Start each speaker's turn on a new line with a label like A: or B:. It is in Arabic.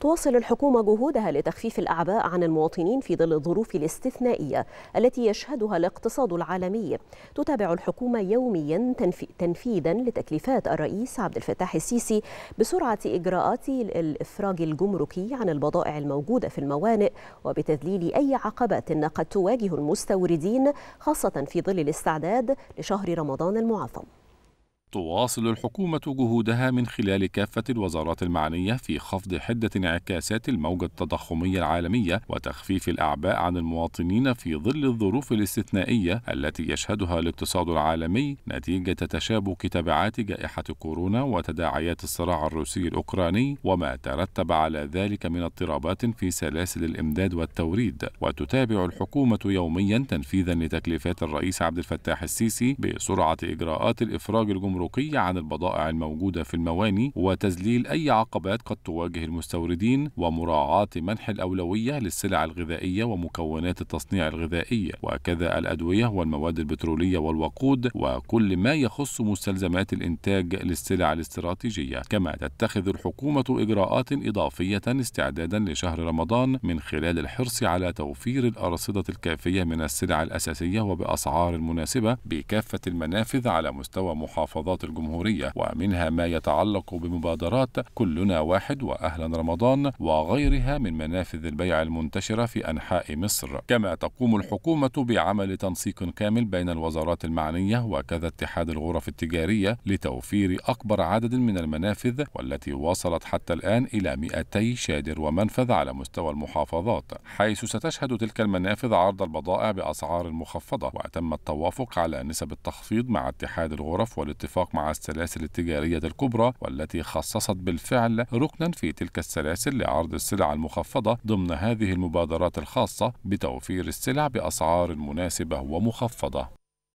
A: تواصل الحكومة جهودها لتخفيف الأعباء عن المواطنين في ظل الظروف الاستثنائية التي يشهدها الاقتصاد العالمي تتابع الحكومة يوميا تنفيذا لتكليفات الرئيس عبد الفتاح السيسي بسرعة إجراءات الإفراج الجمركي عن البضائع الموجودة في الموانئ وبتذليل أي عقبات قد تواجه المستوردين خاصة في ظل الاستعداد لشهر رمضان المعظم
B: تواصل الحكومة جهودها من خلال كافة الوزارات المعنية في خفض حدة انعكاسات الموجة التضخمية العالمية وتخفيف الأعباء عن المواطنين في ظل الظروف الاستثنائية التي يشهدها الاقتصاد العالمي نتيجة تشابك تبعات جائحة كورونا وتداعيات الصراع الروسي الأوكراني وما ترتب على ذلك من اضطرابات في سلاسل الإمداد والتوريد وتتابع الحكومة يوميا تنفيذا لتكليفات الرئيس عبد الفتاح السيسي بسرعة إجراءات الإفراج الجمركي التفرقي عن البضائع الموجودة في المواني وتذليل أي عقبات قد تواجه المستوردين ومراعاة منح الأولوية للسلع الغذائية ومكونات التصنيع الغذائي وكذا الأدوية والمواد البترولية والوقود وكل ما يخص مستلزمات الإنتاج للسلع الاستراتيجية كما تتخذ الحكومة إجراءات إضافية استعدادا لشهر رمضان من خلال الحرص على توفير الأرصدة الكافية من السلع الأساسية وبأسعار مناسبة بكافة المنافذ على مستوى محافظات محافظات الجمهورية ومنها ما يتعلق بمبادرات كلنا واحد وأهلا رمضان وغيرها من منافذ البيع المنتشرة في أنحاء مصر كما تقوم الحكومة بعمل تنسيق كامل بين الوزارات المعنية وكذا اتحاد الغرف التجارية لتوفير أكبر عدد من المنافذ والتي وصلت حتى الآن إلى 200 شادر ومنفذ على مستوى المحافظات حيث ستشهد تلك المنافذ عرض البضائع بأسعار مخفضة وتم التوافق على نسب التخفيض مع اتحاد الغرف والاتفاق الاتفاق مع السلاسل التجارية الكبرى والتي خصصت بالفعل ركنا في تلك السلاسل لعرض السلع المخفضة ضمن هذه المبادرات الخاصة بتوفير السلع بأسعار مناسبة ومخفضة